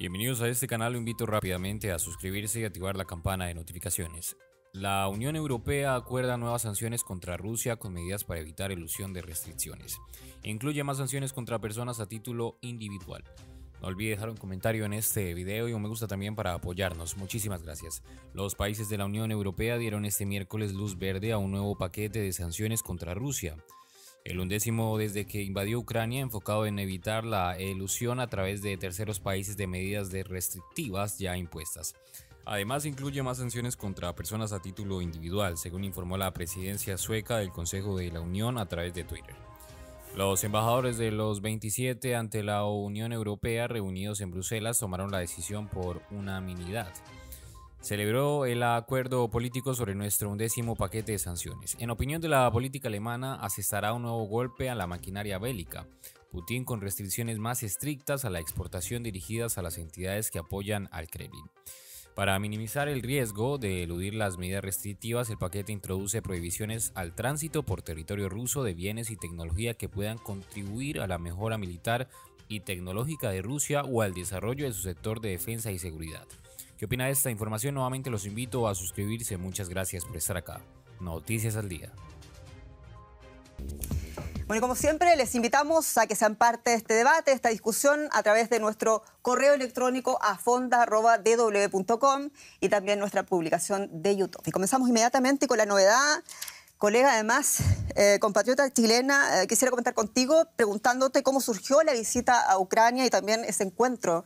Bienvenidos a este canal, lo invito rápidamente a suscribirse y activar la campana de notificaciones. La Unión Europea acuerda nuevas sanciones contra Rusia con medidas para evitar elusión de restricciones. Incluye más sanciones contra personas a título individual. No olvide dejar un comentario en este video y un me gusta también para apoyarnos. Muchísimas gracias. Los países de la Unión Europea dieron este miércoles luz verde a un nuevo paquete de sanciones contra Rusia. El undécimo desde que invadió Ucrania, enfocado en evitar la elusión a través de terceros países de medidas restrictivas ya impuestas. Además, incluye más sanciones contra personas a título individual, según informó la presidencia sueca del Consejo de la Unión a través de Twitter. Los embajadores de los 27 ante la Unión Europea reunidos en Bruselas tomaron la decisión por unanimidad celebró el acuerdo político sobre nuestro undécimo paquete de sanciones. En opinión de la política alemana, asestará un nuevo golpe a la maquinaria bélica. Putin con restricciones más estrictas a la exportación dirigidas a las entidades que apoyan al Kremlin. Para minimizar el riesgo de eludir las medidas restrictivas, el paquete introduce prohibiciones al tránsito por territorio ruso de bienes y tecnología que puedan contribuir a la mejora militar y tecnológica de Rusia o al desarrollo de su sector de defensa y seguridad. ¿Qué opina de esta información? Nuevamente los invito a suscribirse. Muchas gracias por estar acá. Noticias al día. Bueno, como siempre, les invitamos a que sean parte de este debate, de esta discusión, a través de nuestro correo electrónico a y también nuestra publicación de YouTube. Y comenzamos inmediatamente con la novedad. Colega, además, eh, compatriota chilena, eh, quisiera comentar contigo preguntándote cómo surgió la visita a Ucrania y también ese encuentro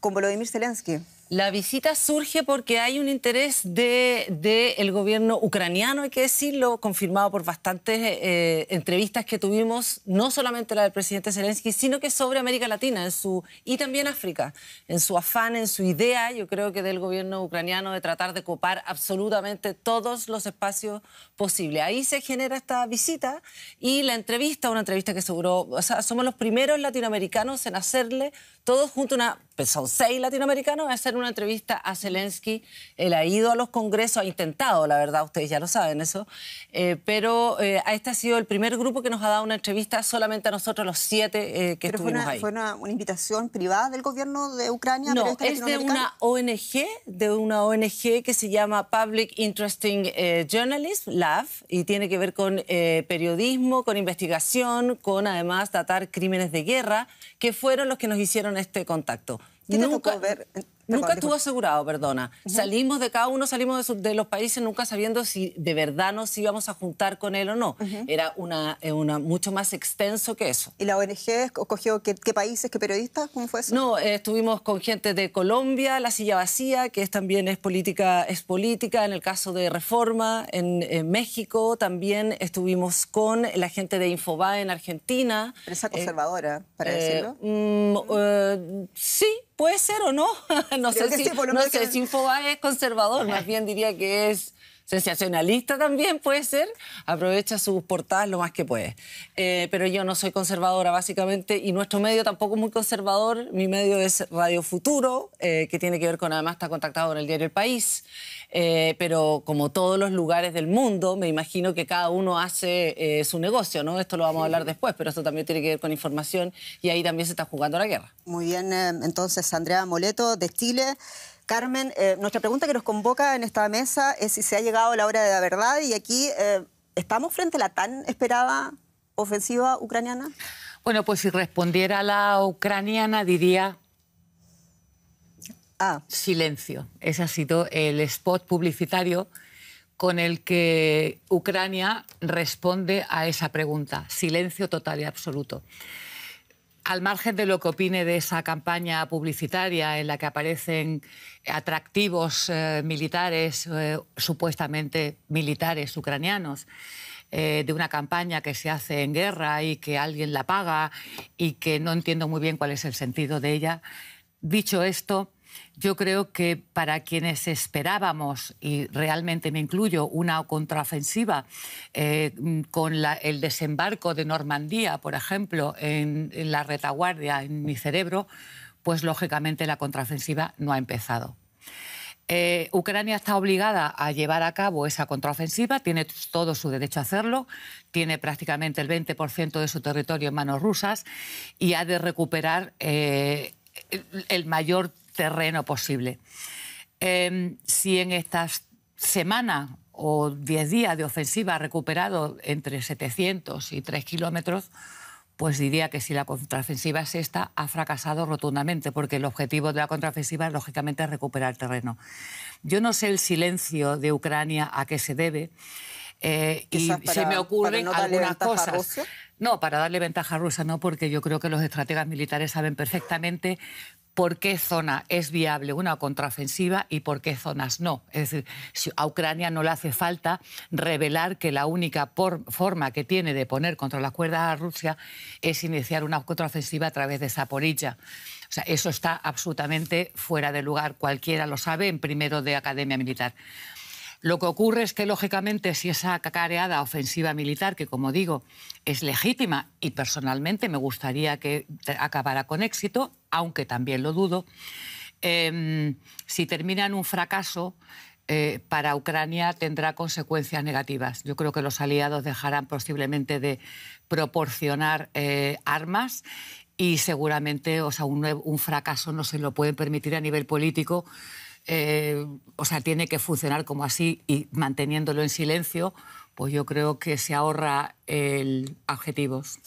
con Volodymyr Zelensky. La visita surge porque hay un interés del gobierno ucraniano, hay que decirlo, confirmado por bastantes eh, entrevistas que tuvimos, no solamente la del presidente Zelensky, sino que sobre América Latina en su, y también África, en su afán, en su idea, yo creo que del gobierno ucraniano de tratar de copar absolutamente todos los espacios posibles. Ahí se genera esta visita y la entrevista, una entrevista que seguro, somos los primeros latinoamericanos en hacerle todos juntos una son seis latinoamericanos, a hacer una entrevista a Zelensky. Él ha ido a los congresos, ha intentado, la verdad, ustedes ya lo saben eso, eh, pero eh, este ha sido el primer grupo que nos ha dado una entrevista solamente a nosotros los siete eh, que estuvimos fue una, ahí. ¿Fue una, invitación privada del gobierno de Ucrania? No, este es de una ONG, de una ONG que se llama Public Interesting Journalism Lab y tiene que ver con periodismo, con investigación, con además tratar crímenes de guerra que fueron los que nos hicieron este contacto. ver Nunca estuvo asegurado, perdona. Salimos de cada uno, salimos de, los países nunca sabiendo si de verdad nos íbamos a juntar con él o no. Era eh, una, mucho más extenso que eso. ¿Y la ONG escogió qué, países, qué periodistas? ¿Cómo fue eso? No, eh, estuvimos con gente de Colombia, La Silla Vacía, que es, también es política, es política, en el caso de Reforma, en, México también estuvimos con la gente de Infobae en Argentina. ¿Presa eh, conservadora, para decirlo. Mm, sí, puede ser o no. no sé, si, sí, no sé si es conservador, más bien diría que es sensacionalista también puede ser, aprovecha sus portadas lo más que puede. Eh, pero yo no soy conservadora básicamente y nuestro medio tampoco es muy conservador. Mi medio es Radio Futuro, eh, que tiene que ver con, además está contactado con el diario El País, eh, pero como todos los lugares del mundo, me imagino que cada uno hace su negocio, ¿no? Esto lo vamos a hablar después, pero esto también tiene que ver con información y ahí también se está jugando la guerra. Muy bien, entonces Andrea Moleto de Chile. Carmen, eh, nuestra pregunta que nos convoca en esta mesa es si se ha llegado la hora de la verdad y aquí eh, estamos frente a la tan esperada ofensiva ucraniana. Bueno, pues si respondiera la ucraniana diría ah. silencio. Ese ha sido el spot publicitario con el que Ucrania responde a esa pregunta. Silencio total y absoluto al margen de lo que opine de esa campaña publicitaria en la que aparecen atractivos eh, militares, eh, supuestamente militares ucranianos, eh, de una campaña que se hace en guerra y que alguien la paga y que no entiendo muy bien cuál es el sentido de ella, dicho esto, yo creo que para quienes esperábamos, y realmente me incluyo, una contraofensiva eh, con el desembarco de Normandía, por ejemplo, en, la retaguardia, en mi cerebro, pues lógicamente la contraofensiva no ha empezado. Eh, Ucrania está obligada a llevar a cabo esa contraofensiva, tiene todo su derecho a hacerlo, tiene prácticamente el 20% de su territorio en manos rusas y ha de recuperar eh, el mayor terreno posible. Em, si en estas semanas o 10 días de ofensiva ha recuperado entre 700 y 3 kilómetros, pues diría que si la contraofensiva es esta, ha fracasado rotundamente, porque el objetivo de la contraofensiva, lógicamente, es recuperar terreno. Yo no sé el silencio de Ucrania a qué se debe, eh, y se me ocurren algunas cosas. No, para darle ventaja a Rusia no, porque yo creo que los estrategas militares saben perfectamente por qué zona es viable una contraofensiva y por qué zonas no. Es decir, a Ucrania no le hace falta revelar que la única forma que tiene de poner contra la cuerda a Rusia es iniciar una contraofensiva a través de Zaporilla. O sea, eso está absolutamente fuera de lugar. Cualquiera lo sabe en primero de Academia Militar. Lo que ocurre es que, lógicamente, si esa cacareada ofensiva militar, que como digo, es legítima y personalmente me gustaría que acabara con éxito, aunque también lo dudo, em, si termina en un fracaso, eh, para Ucrania tendrá consecuencias negativas. Yo creo que los aliados dejarán posiblemente de proporcionar eh, armas y seguramente o sea, un, un fracaso no se lo pueden permitir a nivel político eh, o sea, tiene que funcionar como así y manteniéndolo en silencio, pues yo creo que se ahorra el adjetivos.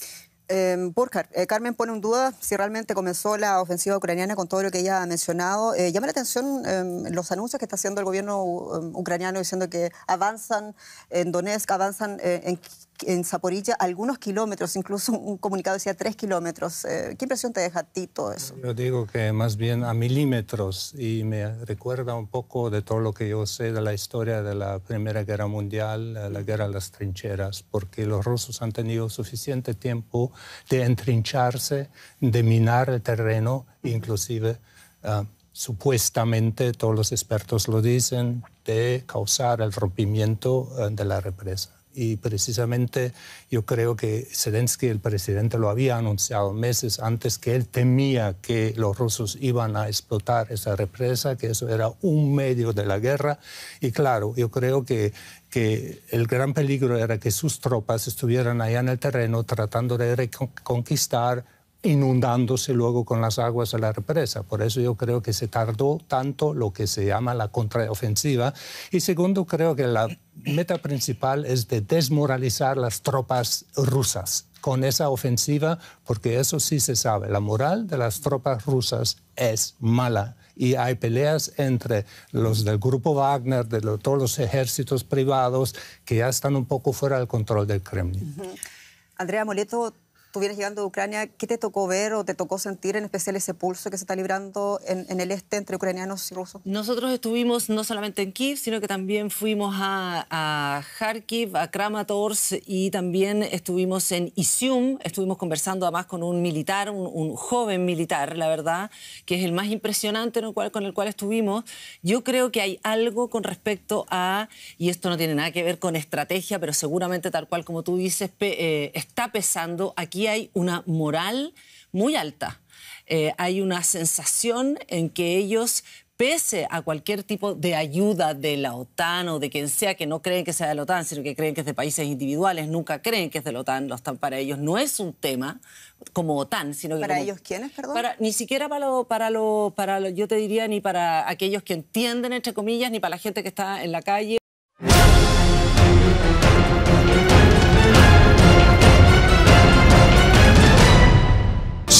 Em, Burkhard, eh, Carmen pone en duda si realmente comenzó la ofensiva ucraniana con todo lo que ella ha mencionado. Eh, llama la atención em, los anuncios que está haciendo el gobierno em, ucraniano diciendo que avanzan en Donetsk, avanzan en en Zaporilla algunos kilómetros, incluso un comunicado decía tres kilómetros. Eh, ¿Qué impresión te deja a ti todo eso? Yo digo que más bien a milímetros y me recuerda un poco de todo lo que yo sé de la historia de la Primera Guerra Mundial, la guerra de las trincheras, porque los rusos han tenido suficiente tiempo de entrincharse, de minar el terreno, inclusive... Ah, supuestamente, todos los expertos lo dicen, de causar el rompimiento ah, de la represa. Y precisamente yo creo que Zelensky, el presidente, lo había anunciado meses antes que él temía que los rusos iban a explotar esa represa, que eso era un medio de la guerra. Y claro, yo creo que, que el gran peligro era que sus tropas estuvieran allá en el terreno tratando de reconquistar inundándose luego con las aguas de la represa. Por eso yo creo que se tardó tanto lo que se llama la contraofensiva. Y segundo, creo que la meta principal es de desmoralizar las tropas rusas con esa ofensiva, porque eso sí se sabe, la moral de las tropas rusas es mala y hay peleas entre los del grupo Wagner, de todos los ejércitos privados que ya están un poco fuera del control del Kremlin. Andrea Moleto, tú llegando de Ucrania, ¿qué te tocó ver o te tocó sentir en especial ese pulso que se está librando en, el este entre ucranianos y rusos? Nosotros estuvimos no solamente en Kiev, sino que también fuimos a, Kharkiv, a Kramatorsk y también estuvimos en Isium, estuvimos conversando además con un militar, un, joven militar, la verdad, que es el más impresionante con el cual estuvimos. Yo creo que hay algo con respecto a, y esto no tiene nada que ver con estrategia, pero seguramente tal cual como tú dices, eh, está pesando aquí hay una moral muy alta. Eh, hay una sensación en que ellos pese a cualquier tipo de ayuda de la OTAN o de quien sea, que no creen que sea de la OTAN, sino que creen que es de países individuales, nunca creen que es de la OTAN, la están para ellos no es un tema como OTAN, sino que... ¿Para ellos quiénes, perdón? ni siquiera para para, lo, para yo te diría, ni para aquellos que entienden, entre comillas, ni para la gente que está en la calle